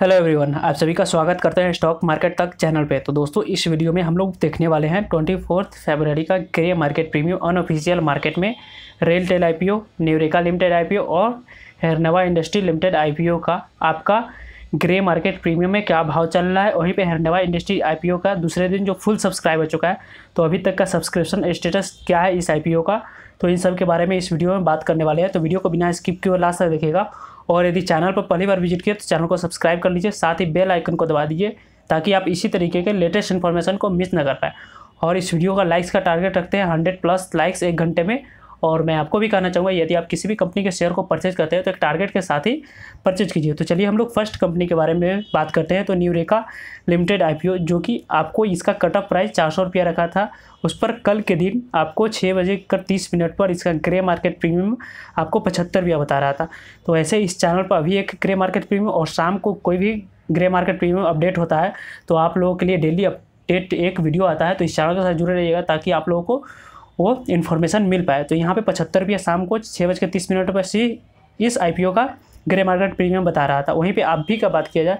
hello everyone आप सभी का स्वागत करते हैं स्टॉक मार्केट तक चैनल पे तो दोस्तों इस वीडियो में हम लोग देखने वाले हैं ट्वेंटी फोर्थ फेबररी का grey market premium unofficial market में रेल टेल आई न्यूरेका लिमिटेड आईपीओ और हेरनवा इंडस्ट्री लिमिटेड आईपीओ का आपका ग्रे मार्केट प्रीमियम में क्या भाव चल रहा है वहीं पर हेरनवा इंडस्ट्री आई का दूसरे दिन जो फुल सब्सक्राइब हो चुका है तो अभी तक का सब्सक्रिप्शन स्टेटस क्या है इस आई का तो इन सब के बारे में इस वीडियो में बात करने वाले हैं तो वीडियो को बिना स्किप किए लास्ट तक देखेगा और यदि चैनल पर पहली बार विजिट किया तो चैनल को सब्सक्राइब कर लीजिए साथ ही बेल आइकन को दबा दीजिए ताकि आप इसी तरीके के लेटेस्ट इन्फॉर्मेशन को मिस ना कर पाए और इस वीडियो का लाइक्स का टारगेट रखते हैं हंड्रेड प्लस लाइक्स एक घंटे में और मैं आपको भी कहना चाहूँगा यदि आप किसी भी कंपनी के शेयर को परचेज करते हैं तो एक टारगेट के साथ ही परचेज कीजिए तो चलिए हम लोग फर्स्ट कंपनी के बारे में बात करते हैं तो न्यूरेका लिमिटेड आई जो कि आपको इसका कट ऑफ प्राइस चार सौ रुपया रखा था उस पर कल के दिन आपको छः बजे कर तीस मिनट पर इसका ग्रे मार्केट प्रीमियम आपको पचहत्तर रुपया बता रहा था तो ऐसे इस चैनल पर अभी एक ग्रे मार्केट प्रीमियम और शाम को कोई भी ग्रे मार्केट प्रीमियम अपडेट होता है तो आप लोगों के लिए डेली अपडेट एक वीडियो आता है तो इस चैनल के साथ जुड़े रहिएगा ताकि आप लोगों को वो इन्फॉर्मेशन मिल पाए तो यहाँ पे पचहत्तर रुपये शाम को छः बज के तीस मिनट पर सी इस आई का ग्रे मार्केट प्रीमियम बता रहा था वहीं पे आप भी का बात किया जाए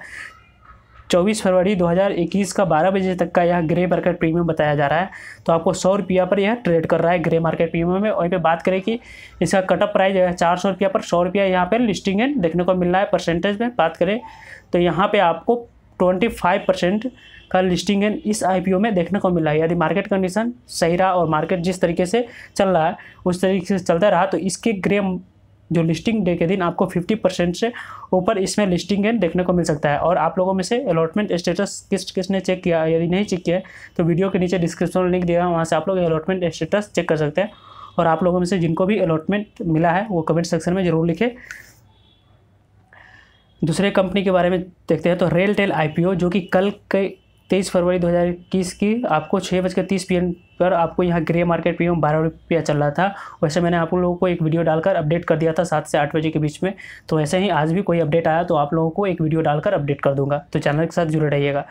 चौबीस फरवरी 2021 का 12 बजे तक का यह ग्रे मार्केट प्रीमियम बताया जा रहा है तो आपको सौ रुपया पर यह ट्रेड कर रहा है ग्रे मार्केट प्रीमियम में वहीं पे बात करें कि इसका कटअप प्राइस है चार सौ रुपया पर सौ रुपया यहाँ पर लिस्टिंग है देखने को मिल रहा है परसेंटेज में बात करें तो यहाँ पर आपको ट्वेंटी फाइव परसेंट का लिस्टिंग है इस आईपीओ में देखने को मिला है यदि मार्केट कंडीशन सही रहा और मार्केट जिस तरीके से चल रहा है उस तरीके से चलता रहा तो इसके ग्रे जो लिस्टिंग डे के दिन आपको 50 परसेंट से ऊपर इसमें लिस्टिंग गेन देखने को मिल सकता है और आप लोगों में से अलॉटमेंट स्टेटस किस किसने चेक किया यदि नहीं चेक किया तो वीडियो के नीचे डिस्क्रिप्शन में लिंक दिया वहाँ से आप लोग अलॉटमेंट स्टेटस चेक कर सकते हैं और आप लोगों में से जिनको भी अलॉटमेंट मिला है वो कमेंट सेक्शन में ज़रूर लिखे दूसरे कंपनी के बारे में देखते हैं तो रेल टेल आईपीओ जो कि कल के तेईस फरवरी 2021 की आपको छः बजकर तीस पी पर आपको यहाँ ग्रे मार्केट प्रीमियम बारह रुपया चल रहा था वैसे मैंने आप लोगों को एक वीडियो डालकर अपडेट कर दिया था सात से आठ बजे के बीच में तो वैसे ही आज भी कोई अपडेट आया तो आप लोगों को एक वीडियो डालकर अपडेट कर दूंगा तो चैनल के साथ जुड़े रहिएगा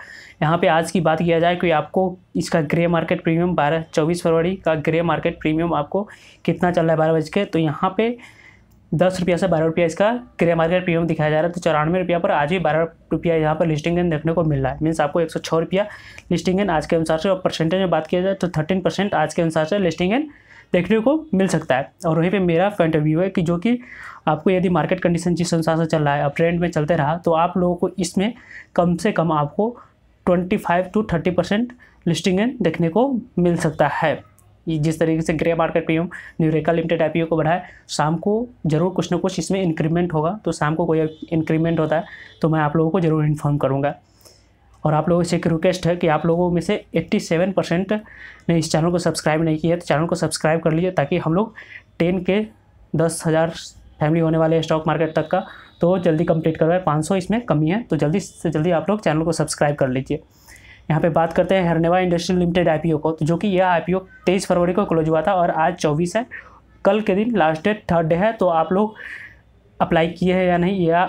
यहाँ पे आज की बात किया जाए कि आपको इसका ग्रे मार्केट प्रीमियम बारह चौबीस फरवरी का ग्रे मार्केट प्रीमियम आपको कितना चल रहा है बारह बज के तो यहाँ पर दस रुपया से बारह रुपया इसका क्रिया मार्केट प्रीमियम दिखाया जा रहा है तो चौरानवे रुपया पर आज ही बारह रुपया यहाँ पर लिस्टिंग गेन देखने को मिल रहा है मीन्स आपको एक सौ छः रुपया लिस्टिंग गेन आज के अनुसार से और परसेंटेज में बात किया जाए तो थर्टीन परसेंट आज के अनुसार से लिस्टिंग गेन देखने को मिल सकता है और वहीं पर मेरा पॉइंट ऑफ व्यू है कि जो कि आपको यदि मार्केट कंडीशन जिस अनुसार से चल रहा है अब ट्रेंड में चलते रहा तो आप लोगों को इसमें कम से कम आपको twenty five to thirty percent listing gain देखने को मिल सकता है जिस तरीके से grey market premium Nureca limited आई को बढ़ाए शाम को जरूर कुछ ना कुछ इसमें इंक्रीमेंट होगा तो शाम को कोई इंक्रीमेंट होता है तो मैं आप लोगों को ज़रूर इन्फॉर्म करूँगा और आप लोगों से एक रिक्वेस्ट है कि आप लोगों में से 87 परसेंट ने इस चैनल को सब्सक्राइब नहीं किया है तो चैनल को सब्सक्राइब कर लीजिए ताकि हम लोग टेन के दस हज़ार फैमिली होने वाले स्टॉक मार्केट तक का तो जल्दी कंप्लीट करवाए पाँच सौ इसमें कमी है तो जल्दी से जल्दी आप लोग चैनल को सब्सक्राइब कर लीजिए यहाँ पे बात करते हैं हरनेवा इंडस्ट्री लिमिटेड आईपीओ को तो जो कि यह आईपीओ 23 फरवरी को क्लोज हुआ था और आज 24 है कल के दिन लास्ट डेट थर्ड डे है तो आप लोग अप्लाई किए हैं या नहीं या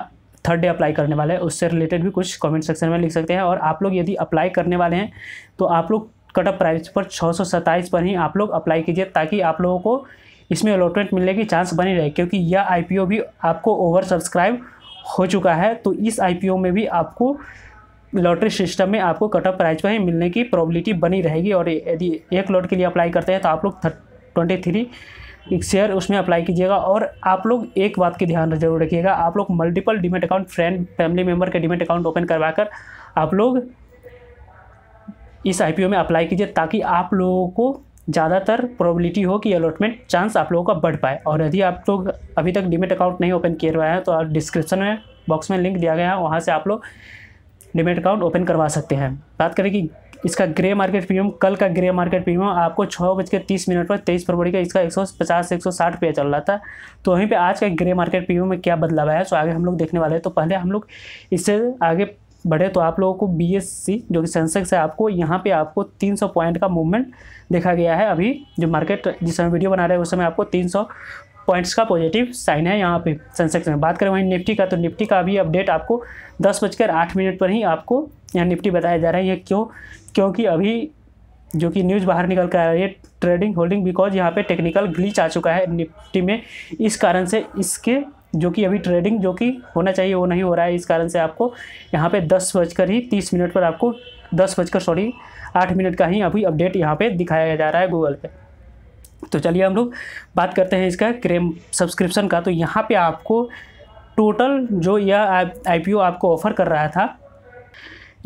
थर्ड डे अप्लाई करने वाले हैं उससे रिलेटेड भी कुछ कमेंट सेक्शन में लिख सकते हैं और आप लोग यदि अप्लाई करने वाले हैं तो आप लोग कट ऑफ प्राइस पर छः पर ही आप लोग अप्लाई कीजिए ताकि आप लोगों को इसमें अलॉटमेंट मिलने की चांस बनी रहे क्योंकि यह आईपीओ भी आपको ओवर सब्सक्राइब हो चुका है तो इस आई में भी आपको लॉटरी सिस्टम में आपको कट ऑफ प्राइस पर ही मिलने की प्रॉबिलिटी बनी रहेगी और यदि एक लॉट के लिए अप्लाई करते हैं तो आप लोग ट्वेंटी थ्री शेयर उसमें अप्लाई कीजिएगा और आप लोग एक बात की ध्यान जरूर रखिएगा आप लोग multiple demat account friend family member के डिमेट अकाउंट ओपन करवाकर आप लोग इस आई में अप्लाई कीजिए ताकि आप लोगों को ज़्यादातर प्रोबेबिलिटी हो कि अलॉटमेंट चांस आप लोगों का बढ़ पाए और यदि आप लोग अभी तक डिमेट अकाउंट नहीं ओपन किए हुआ है तो आप डिस्क्रिप्शन में बॉक्स में लिंक दिया गया है वहाँ से आप लोग डिमेट अकाउंट ओपन करवा सकते हैं बात करें कि इसका ग्रे मार्केट प्रीमियम कल का ग्रे मार्केट प्रीमियम आपको छः बज के तीस मिनट पर तेईस फरवरी का इसका एक सौ पचास एक सौ साठ रुपया चल रहा था तो वहीं पे आज का ग्रे मार्केट प्रीमियम में क्या बदलाव आया तो आगे हम लोग देखने वाले हैं तो पहले हम लोग इससे आगे बढ़े तो आप लोगों को बी एस सी जो कि सेंसेक्स है आपको यहाँ पर आपको तीन पॉइंट का मूवमेंट देखा गया है अभी जो मार्केट जिस समय वीडियो बना रहे हैं उस समय आपको तीन पॉइंट्स का पॉजिटिव साइन है यहाँ पे सेंसेक्स में बात करें वहीं निफ्टी का तो निफ्टी का अभी अपडेट आपको दस बजकर आठ मिनट पर ही आपको यहाँ निफ्टी बताया जा रहा है ये क्यों क्योंकि अभी जो कि न्यूज़ बाहर निकल कर आ रही है ट्रेडिंग होल्डिंग बिकॉज यहाँ पे टेक्निकल ग्लीच आ चुका है निफ्टी में इस कारण से इसके जो कि अभी ट्रेडिंग जो कि होना चाहिए वो नहीं हो रहा है इस कारण से आपको यहाँ पे दस बजकर ही तीस मिनट पर आपको दस बजकर सॉरी आठ मिनट का ही अभी अपडेट यहाँ पे दिखाया जा रहा है गूगल पर तो चलिए हम लोग बात करते हैं इसका क्रेम सब्सक्रिप्शन का तो यहाँ पे आपको टोटल जो यह आईपीओ आपको ऑफ़र कर रहा था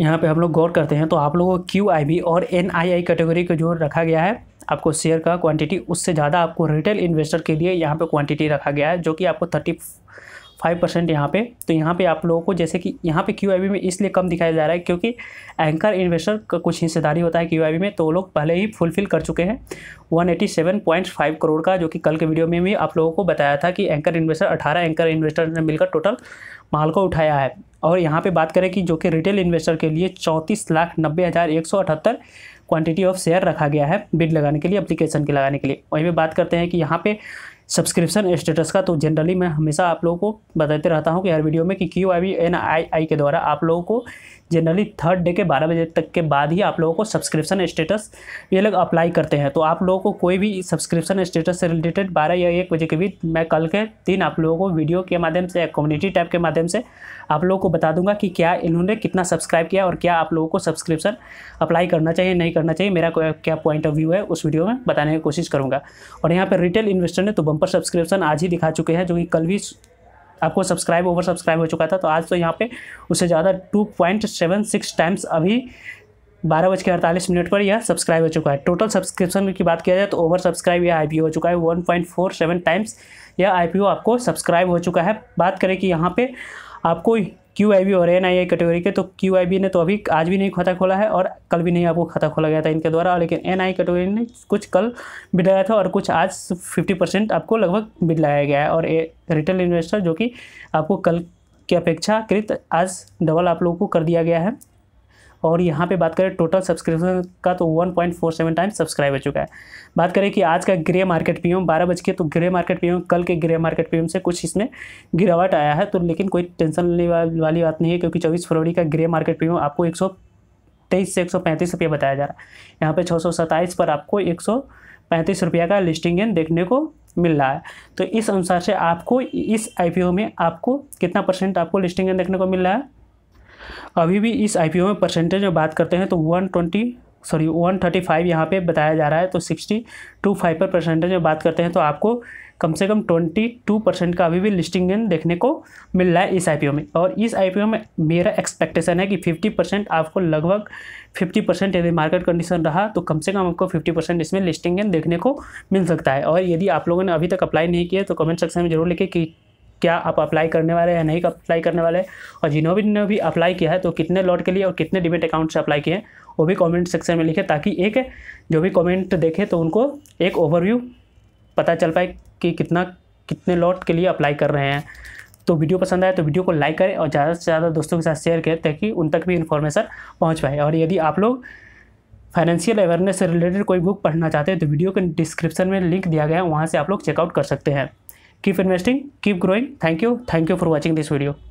यहाँ पे हम लोग गौर करते हैं तो आप लोगों को क्यू आई बी और एन आई आई कैटेगरी का जो रखा गया है आपको शेयर का क्वांटिटी उससे ज़्यादा आपको रिटेल इन्वेस्टर के लिए यहाँ पे क्वांटिटी रखा गया है जो कि आपको थर्टी फाइव परसेंट यहाँ पे तो यहाँ पे आप लोगों को जैसे कि यहाँ पे क्यू में इसलिए कम दिखाया जा रहा है क्योंकि एंकर इन्वेस्टर का कुछ हिस्सेदारी होता है क्यू में तो वो लोग पहले ही फुलफिल कर चुके हैं 187.5 करोड़ का जो कि कल के वीडियो में भी आप लोगों को बताया था कि एंकर इन्वेस्टर अठारह एंकर इन्वेस्टर ने मिलकर टोटल माल को उठाया है और यहाँ पे बात करें कि जो कि रिटेल इन्वेस्टर के लिए चौंतीस लाख नब्बे हज़ार एक सौ अठहत्तर क्वान्टिटी ऑफ शेयर रखा गया है बिड लगाने के लिए अप्लीकेशन के लगाने के लिए वहीं पर बात करते हैं कि यहाँ पे सब्सक्रिप्शन स्टेटस का तो जनरली मैं हमेशा आप लोगों को बताते रहता हूँ कि हर वीडियो में कि क्यू आई एन आई आई के द्वारा आप लोगों को जनरली थर्ड डे के बारह बजे तक के बाद ही आप लोगों को सब्सक्रिप्शन स्टेटस ये लोग अप्लाई करते हैं तो आप लोगों को कोई भी सब्सक्रिप्शन स्टेटस से रिलेटेड बारह या एक बजे के बीच मैं कल के दिन आप लोगों को वीडियो के माध्यम से या कम्युनिटी टैब के माध्यम से आप लोगों को बता दूंगा कि क्या इन्होंने कितना सब्सक्राइब किया और क्या आप लोगों को सब्सक्रिप्शन अप्लाई करना चाहिए नहीं करना चाहिए मेरा क्या पॉइंट ऑफ व्यू है उस वीडियो में बताने की कोशिश करूँगा और यहाँ पर रिटेल इन्वेस्टर ने तो बम्पर सब्सक्रिप्शन आज ही दिखा चुके हैं जो कि कल भी आपको सब्सक्राइब ओवर सब्सक्राइब हो चुका था तो आज तो यहाँ पे उससे ज़्यादा two point seven six times अभी बारह बज के अड़तालीस मिनट पर यह सब्सक्राइब हो चुका है टोटल सब्सक्रिप्शन की बात किया जाए तो ओवर सब्सक्राइब यह आईपीओ हो चुका है one point four seven times यह आईपीओ आपको सब्सक्राइब हो चुका है बात करें कि यहाँ पे आपको क्यू आई बी और एन आई आई कैटेगरी के तो क्यू आई बी ने तो अभी आज भी नहीं खाता खोला है और कल भी नहीं आपको खाता खोला गया था इनके द्वारा लेकिन एन आई कैटेगरी ने कुछ कल लाया था और कुछ आज फिफ्टी परसेंट आपको लगभग लाया गया है और रिटेल इन्वेस्टर जो कि आपको कल की अपेक्षाकृत आज डबल आप लोगों को कर दिया गया है और यहाँ पे बात करें टोटल सब्सक्रिप्शन का तो 1.47 टाइम सब्सक्राइब हो चुका है बात करें कि आज का ग्रे मार्केट पीएम बारह बज के तो ग्रे मार्केट पीएम कल के ग्रे मार्केट पीएम से कुछ इसमें गिरावट आया है तो लेकिन कोई टेंशन लेने वाली बात नहीं है क्योंकि चौबीस फरवरी का ग्रे मार्केट पीएम आपको एक तेईस से एक सौ पैंतीस रुपये बताया जा रहा है यहाँ पर छः सौ पर आपको एक सौ पैंतीस रुपया का लिस्टिंग गेन देखने को मिल रहा है तो इस अनुसार से आपको इस आईपीओ में आपको कितना परसेंट आपको लिस्टिंग गेन देखने को मिल रहा है अभी भी इस आईपीओ में परसेंटेज में बात करते हैं तो one twenty sorry one thirty five यहाँ पर बताया जा रहा है तो सिक्सटी टू फाइव पर परसेंटेज में बात करते हैं तो आपको कम से कम ट्वेंटी टू परसेंट का अभी भी लिस्टिंग गेन देखने को मिल रहा है इस आईपीओ में और इस आईपीओ में मेरा एक्सपेक्टेशन है कि फिफ्टी परसेंट आपको लगभग फिफ्टी परसेंट यदि मार्केट कंडीशन रहा तो कम से कम आपको फिफ्टी परसेंट इसमें लिस्टिंग गेन देखने को मिल सकता है और यदि आप लोगों ने अभी तक अप्लाई नहीं किया तो कमेंट सेक्शन में जरूर लिखे कि क्या आप अप्लाई करने वाले हैं नहीं अप्लाई करने वाले और जिन्होंने भी, भी अप्लाई किया है तो कितने लॉट के लिए और कितने डिबेट अकाउंट से अप्लाई किए हैं वो भी कमेंट सेक्शन में लिखें ताकि एक जो भी कमेंट देखे तो उनको एक ओवरव्यू पता चल पाए कि कितना कितने लॉट के लिए अप्लाई कर रहे हैं तो वीडियो पसंद आए तो वीडियो को लाइक करें और ज़्यादा से ज़्यादा दोस्तों के साथ शेयर करें ताकि उन तक भी इन्फॉर्मेशन पहुँच पाए और यदि आप लोग फाइनेंशियल अवेयरनेस से रिलेटेड कोई बुक पढ़ना चाहते हैं तो वीडियो के डिस्क्रिप्शन में लिंक दिया गया है वहाँ से आप लोग चेकआउट कर सकते हैं keep investing keep growing thank you thank you for watching this video